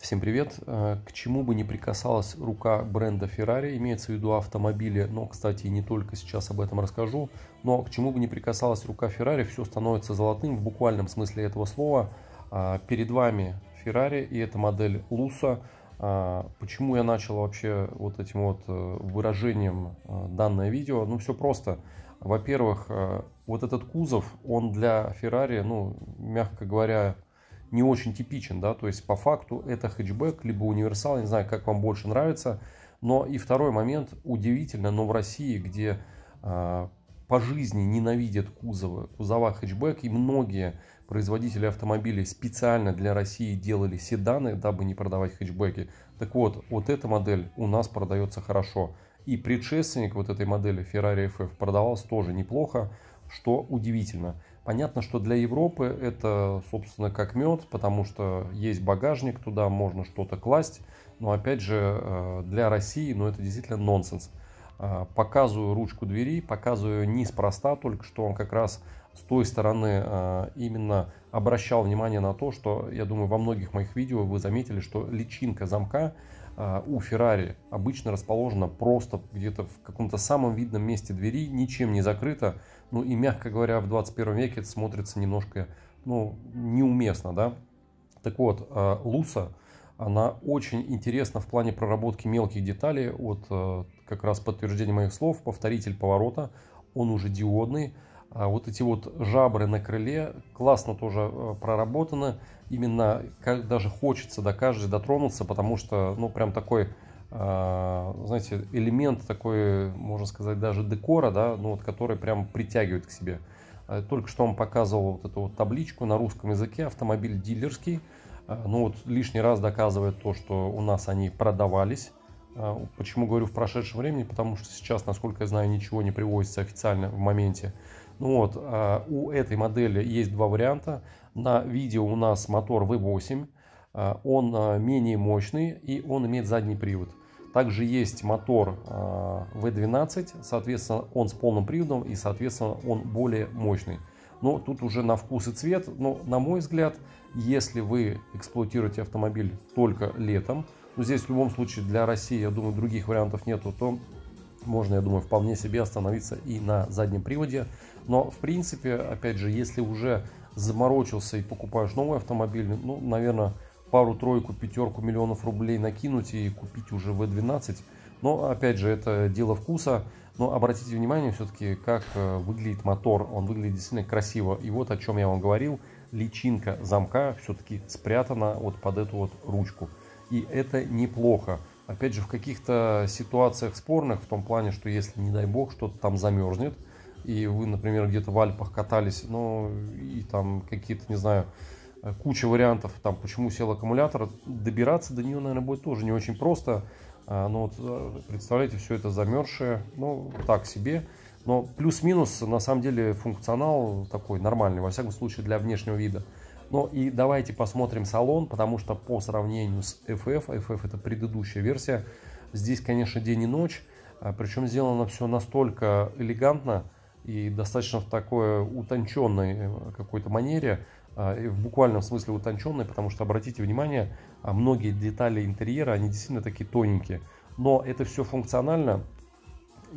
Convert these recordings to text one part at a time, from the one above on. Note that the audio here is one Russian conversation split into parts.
Всем привет! Э, к чему бы ни прикасалась рука бренда Ferrari, имеется в виду автомобили, но, кстати, не только сейчас об этом расскажу, но к чему бы ни прикасалась рука Ferrari, все становится золотым в буквальном смысле этого слова. А, перед вами Ferrari и эта модель Луса. Почему я начал вообще вот этим вот э, выражением э, данное видео? Ну, все просто. Во-первых, вот этот кузов, он для Ferrari, ну, мягко говоря, не очень типичен, да, то есть по факту это хэтчбэк, либо универсал, не знаю, как вам больше нравится, но и второй момент, удивительно, но в России, где э, по жизни ненавидят кузовы, кузова хэтчбэк, и многие производители автомобилей специально для России делали седаны, дабы не продавать хэтчбеки. Так вот, вот эта модель у нас продается хорошо. И предшественник вот этой модели Ferrari FF продавался тоже неплохо, что удивительно. Понятно, что для Европы это, собственно, как мед, потому что есть багажник, туда можно что-то класть. Но опять же, э, для России, ну, это действительно нонсенс. Э, показываю ручку двери, показываю низ проста, только что он как раз с той стороны э, именно обращал внимание на то, что, я думаю, во многих моих видео вы заметили, что личинка замка – а, у Феррари обычно расположена просто где-то в каком-то самом видном месте двери, ничем не закрыта. Ну и, мягко говоря, в 21 веке это смотрится немножко ну, неуместно, да. Так вот, а, Луса, она очень интересна в плане проработки мелких деталей. Вот а, как раз подтверждение моих слов, повторитель поворота, он уже диодный, а вот эти вот жабры на крыле классно тоже э, проработаны. Именно как даже хочется до каждой дотронуться, потому что, ну, прям такой, э, знаете, элемент такой, можно сказать, даже декора, да, ну, вот который прям притягивает к себе. Э, только что вам показывал вот эту вот табличку на русском языке, автомобиль дилерский. Ну вот лишний раз доказывает то, что у нас они продавались. Почему говорю в прошедшем времени? Потому что сейчас, насколько я знаю, ничего не привозится официально в моменте. Ну вот, а, у этой модели есть два варианта. На видео у нас мотор V8, а, он а, менее мощный и он имеет задний привод. Также есть мотор V12, соответственно, он с полным приводом и, соответственно, он более мощный. Но тут уже на вкус и цвет. Но, на мой взгляд, если вы эксплуатируете автомобиль только летом, ну, здесь в любом случае для России, я думаю, других вариантов нету, то можно, я думаю, вполне себе остановиться и на заднем приводе. Но, в принципе, опять же, если уже заморочился и покупаешь новый автомобиль, ну, наверное, пару, тройку, пятерку миллионов рублей накинуть и купить уже V12. Но, опять же, это дело вкуса. Но обратите внимание все-таки, как э, выглядит мотор. Он выглядит действительно красиво. И вот о чем я вам говорил. Личинка замка все-таки спрятана вот под эту вот ручку. И это неплохо опять же, в каких-то ситуациях спорных, в том плане, что если, не дай бог, что-то там замерзнет, и вы, например, где-то в Альпах катались, ну, и там какие-то, не знаю, э, куча вариантов, там, почему сел аккумулятор, добираться до нее, наверное, будет тоже не очень просто, а, но вот, э, представляете, все это замерзшее, ну, так себе, но плюс-минус, на самом деле, функционал такой нормальный, во всяком случае, для внешнего вида – но ну и давайте посмотрим салон, потому что по сравнению с FF, FF это предыдущая версия, здесь, конечно, день и ночь, а, причем сделано все настолько элегантно и достаточно в такой утонченной э, какой-то манере, а, в буквальном смысле утонченной, потому что, обратите внимание, а, многие детали интерьера, они действительно такие тоненькие. Но это все функционально,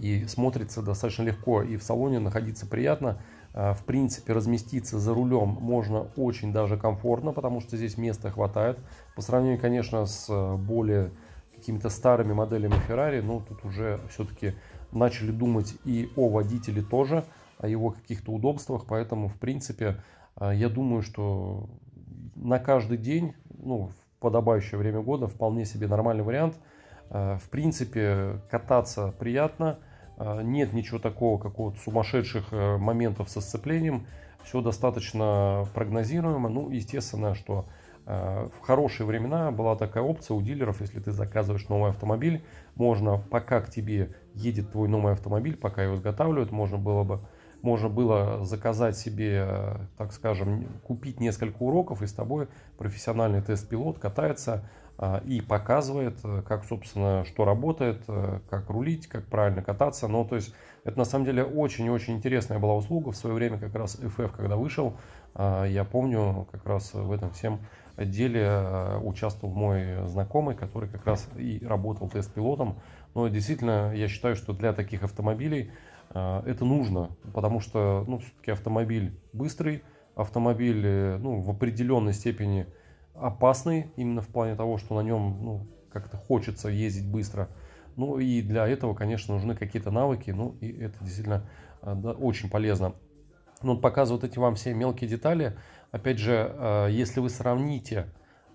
и смотрится достаточно легко, и в салоне находиться приятно. А, в принципе, разместиться за рулем можно очень даже комфортно, потому что здесь места хватает. По сравнению, конечно, с э, более какими-то старыми моделями Ferrari, но ну, тут уже все-таки начали думать и о водителе тоже, о его каких-то удобствах, поэтому, в принципе, а, я думаю, что на каждый день, ну, в подобающее время года вполне себе нормальный вариант – Э, в принципе, кататься приятно. Э, нет ничего такого, как вот сумасшедших э, моментов со сцеплением. Все достаточно прогнозируемо. Ну, естественно, что в хорошие времена была такая опция у дилеров, если ты заказываешь новый автомобиль, можно, пока к тебе едет твой новый автомобиль, пока его изготавливают, можно было бы можно было заказать себе, так скажем, купить несколько уроков, и с тобой профессиональный тест-пилот катается а, и показывает, э, как, собственно, что работает, э, как рулить, как правильно кататься. но то есть, это на самом деле очень-очень и интересная была услуга. В свое время как раз FF, когда вышел, а, я помню, как раз в этом всем деле э, участвовал мой знакомый, который как раз и работал тест-пилотом. Но действительно, я считаю, что для таких автомобилей это нужно, потому что, ну, все-таки автомобиль быстрый, автомобиль, ну, в определенной степени – опасный именно в плане того, что на нем ну, как-то хочется ездить быстро. Ну и для этого, конечно, нужны какие-то навыки, ну и это действительно э, да, очень полезно. Но он показывает эти вам все мелкие детали. Опять же, э, если вы сравните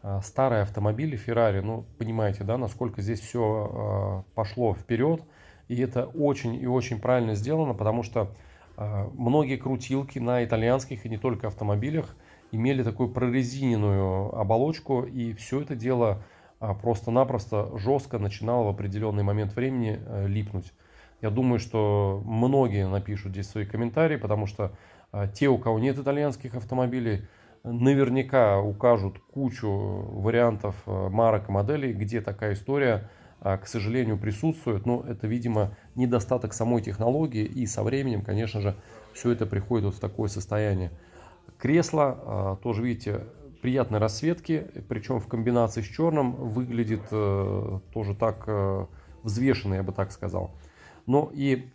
э, старые автомобили Ferrari, ну понимаете, да, насколько здесь все пошло вперед, и это очень и очень правильно сделано, потому что многие крутилки на итальянских и не только автомобилях – имели такую прорезиненную оболочку, и все это дело а, просто-напросто жестко начинало в определенный момент времени э, липнуть. Я думаю, что многие напишут здесь свои комментарии, потому что а, те, у кого нет итальянских автомобилей, наверняка укажут кучу вариантов э, марок и моделей, где такая история, а, к сожалению, присутствует. Но это, видимо, недостаток самой технологии, и со временем, конечно же, все это приходит вот в такое состояние. Кресло, а, тоже, видите, приятной расцветки, причем в комбинации с черным выглядит э, тоже так э, взвешенно, я бы так сказал. Но ну и,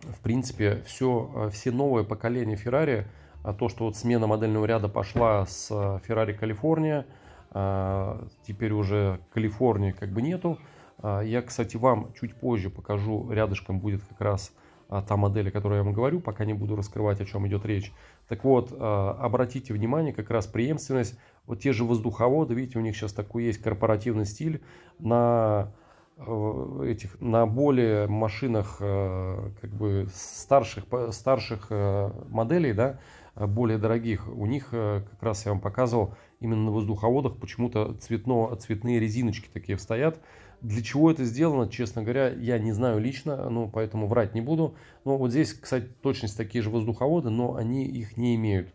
в принципе, э, все, все новое поколение Ferrari, а, то, что вот смена модельного ряда пошла с Ferrari Калифорния, а, теперь уже Калифорнии как бы нету. Я, кстати, вам чуть позже покажу, рядышком будет как раз а, та модель, о которой я вам говорю, пока не буду раскрывать, о чем идет речь. Так вот, а, обратите внимание, как раз преемственность, вот те же воздуховоды, видите, у них сейчас такой есть корпоративный стиль на э, этих на более машинах э, как бы старших старших э, моделей да более дорогих у них как раз я вам показывал именно на воздуховодах почему-то цветно цветные резиночки такие стоят для чего это сделано, честно говоря, я не знаю лично, ну, поэтому врать не буду. Но вот здесь, кстати, точность такие же воздуховоды, но они их не имеют.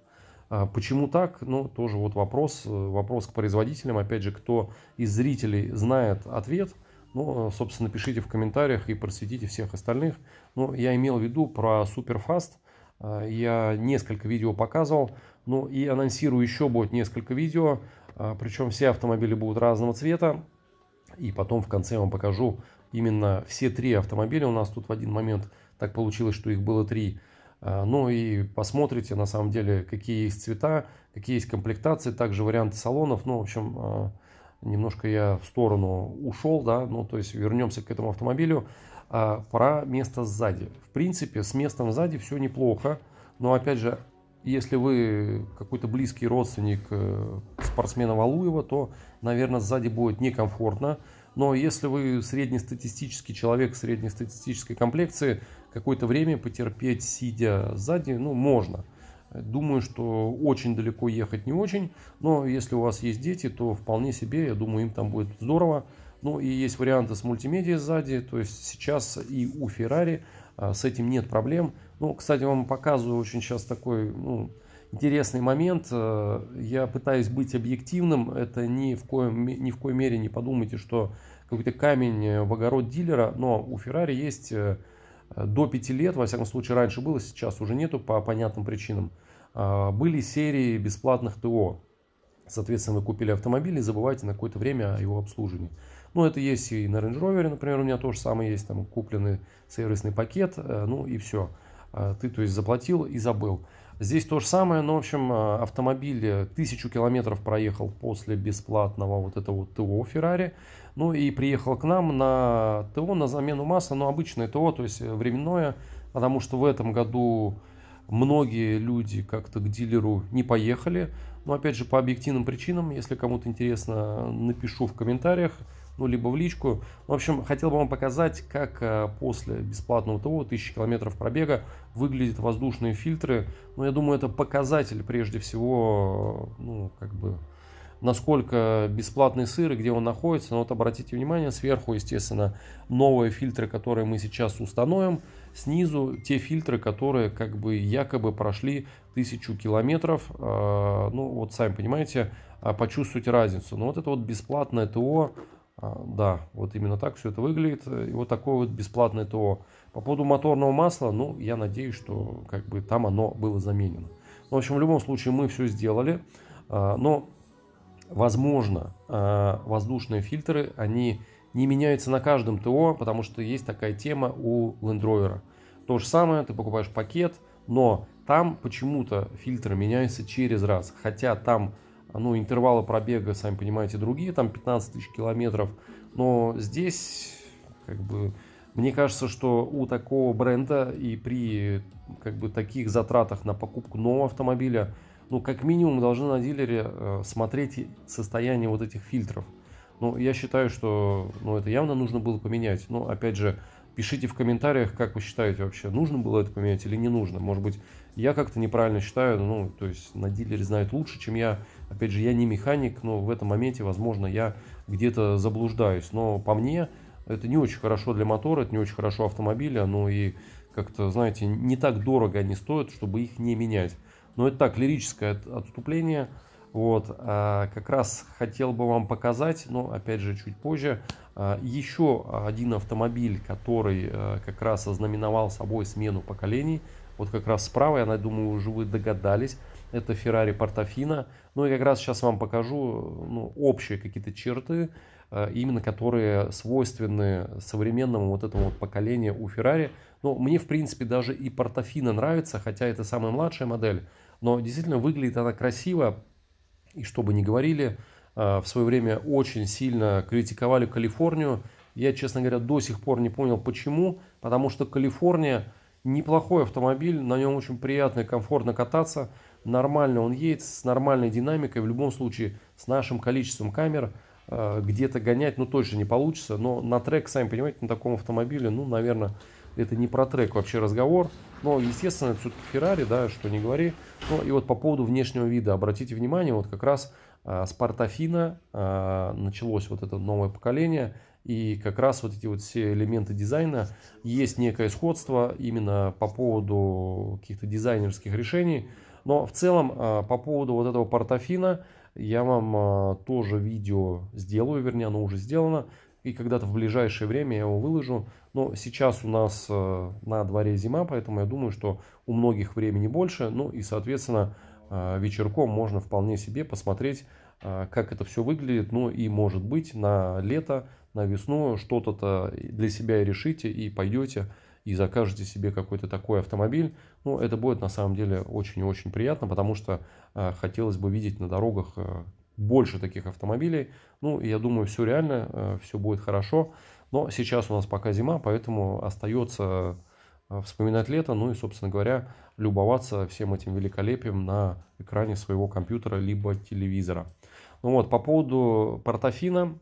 А почему так? Ну, тоже вот вопрос, э, вопрос к производителям. Опять же, кто из зрителей знает ответ, ну, э, собственно, пишите в комментариях и просветите всех остальных. Ну, я имел в виду про Superfast. А, я несколько видео показывал, ну и анонсирую еще будет несколько видео. А, причем все автомобили будут разного цвета. И потом в конце я вам покажу именно все три автомобиля у нас тут в один момент. Так получилось, что их было три. А, ну и посмотрите на самом деле, какие есть цвета, какие есть комплектации, также варианты салонов. Ну, в общем, а, немножко я в сторону ушел, да, ну то есть вернемся к этому автомобилю. А, Про место сзади. В принципе, с местом сзади все неплохо, но опять же если вы какой-то близкий родственник э, спортсмена Валуева, то, наверное, сзади будет некомфортно. Но если вы среднестатистический человек среднестатистической комплекции, какое-то время потерпеть, сидя сзади, ну, можно. Думаю, что очень далеко ехать не очень, но если у вас есть дети, то вполне себе, я думаю, им там будет здорово. Ну и есть варианты с мультимедией сзади, то есть сейчас и у Ferrari а, с этим нет проблем. Ну, кстати, вам показываю очень сейчас такой ну, интересный момент. Э, я пытаюсь быть объективным. Это ни в, коем, ни в коей мере не подумайте, что какой-то камень э, в огород дилера. Но у Феррари есть э, до 5 лет, во всяком случае раньше было, сейчас уже нету по понятным причинам, были серии бесплатных ТО. Соответственно, вы купили автомобиль и забывайте на какое-то время о его обслуживании. Ну, это есть и на Range Rover, например, у меня тоже самое есть, там купленный сервисный пакет, ну и все. А, ты, то есть, заплатил и забыл. Здесь то же самое, но, в общем, а, автомобиль э, тысячу километров проехал после бесплатного вот этого вот ТО Феррари, ну и приехал к нам на ТО, на замену масла, но обычное ТО, то есть э, временное, потому что в этом году многие люди как-то к дилеру не поехали, но, опять же, по объективным причинам, если кому-то интересно, напишу в комментариях, ну, либо в личку. В общем, хотел бы вам показать, как э, после бесплатного того тысячи километров пробега выглядят воздушные фильтры. Но ну, я думаю, это показатель прежде всего, ну, как бы, насколько бесплатный сыр и где он находится. Но вот обратите внимание, сверху, естественно, новые фильтры, которые мы сейчас установим. Снизу те фильтры, которые как бы якобы прошли тысячу километров. Э, ну, вот сами понимаете, э, почувствуйте разницу. Но вот это вот бесплатное ТО а, да, вот именно так все это выглядит. И вот такое вот бесплатное ТО. По поводу моторного масла, ну, я надеюсь, что как бы там оно было заменено. Ну, в общем, в любом случае мы все сделали. А, но, возможно, а, воздушные фильтры, они не меняются на каждом ТО, потому что есть такая тема у Land Rover. То же самое, ты покупаешь пакет, но там почему-то фильтры меняются через раз. Хотя там ну, интервалы пробега, сами понимаете, другие, там 15 тысяч километров. Но здесь, как бы, мне кажется, что у такого бренда и при как бы таких затратах на покупку нового автомобиля, ну, как минимум, должны на дилере э, смотреть состояние вот этих фильтров. Ну, я считаю, что ну, это явно нужно было поменять. Но, опять же, пишите в комментариях, как вы считаете вообще, нужно было это поменять или не нужно. Может быть, я как-то неправильно считаю, ну, то есть на дилере знает лучше, чем я. Опять же, я не механик, но в этом моменте, возможно, я где-то заблуждаюсь. Но по мне это не очень хорошо для мотора, это не очень хорошо автомобиля, но и как-то, знаете, не так дорого они стоят, чтобы их не менять. Но это так, лирическое отступление. Вот, а как раз хотел бы вам показать, но опять же чуть позже, а, еще один автомобиль, который а, как раз ознаменовал собой смену поколений. Вот как раз справа, я думаю, уже вы догадались, это Ferrari Portofino. Ну и как раз сейчас вам покажу ну, общие какие-то черты, э, именно которые свойственны современному вот этому вот поколению у Ferrari. Ну, мне, в принципе, даже и Portofino нравится, хотя это самая младшая модель. Но действительно выглядит она красиво. И чтобы не говорили, э, в свое время очень сильно критиковали Калифорнию. Я, честно говоря, до сих пор не понял, почему. Потому что Калифорния неплохой автомобиль, на нем очень приятно и комфортно кататься, нормально он едет, с нормальной динамикой, в любом случае с нашим количеством камер э, где-то гонять, ну, точно не получится, но на трек, сами понимаете, на таком автомобиле, ну, наверное, это не про трек вообще разговор, но, естественно, это все-таки Феррари, да, что не говори. Ну, и вот по поводу внешнего вида, обратите внимание, вот как раз с э, Спартафина э, началось вот это новое поколение – и как раз вот эти вот все элементы дизайна, есть некое сходство именно по поводу каких-то дизайнерских решений. Но в целом а, по поводу вот этого портофина я вам а, тоже видео сделаю, вернее оно уже сделано. И когда-то в ближайшее время я его выложу. Но сейчас у нас а, на дворе зима, поэтому я думаю, что у многих времени больше. Ну и соответственно вечерком можно вполне себе посмотреть, как это все выглядит. Ну и может быть на лето на весну что-то-то для себя и решите, и пойдете, и закажете себе какой-то такой автомобиль. Ну, это будет на самом деле очень и очень приятно, потому что э, хотелось бы видеть на дорогах э, больше таких автомобилей. Ну, я думаю, все реально, э, все будет хорошо. Но сейчас у нас пока зима, поэтому остается э, вспоминать лето, ну и, собственно говоря, любоваться всем этим великолепием на экране своего компьютера либо телевизора. Ну вот, по поводу портофина,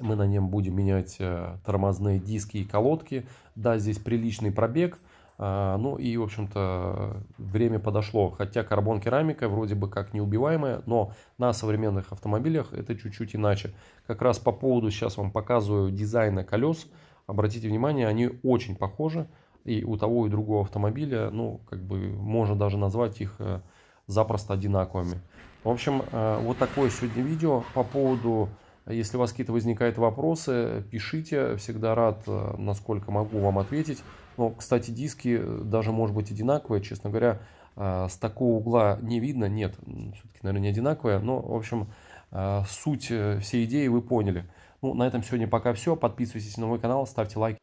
мы на нем будем менять э, тормозные диски и колодки. Да, здесь приличный пробег. Э, ну и, в общем-то, время подошло. Хотя карбон-керамика вроде бы как неубиваемая, но на современных автомобилях это чуть-чуть иначе. Как раз по поводу, сейчас вам показываю дизайна колес. Обратите внимание, они очень похожи. И у того и другого автомобиля, ну, как бы, можно даже назвать их э, запросто одинаковыми. В общем, вот такое сегодня видео по поводу если у вас какие-то возникают вопросы, пишите, всегда рад, э, насколько могу вам ответить. Но, кстати, диски э, даже, может быть, одинаковые, честно говоря, э, с такого угла не видно, нет, все-таки, наверное, не одинаковые, но, в общем, суть всей идеи вы поняли. Ну, на этом сегодня пока все. Подписывайтесь на мой канал, ставьте лайки.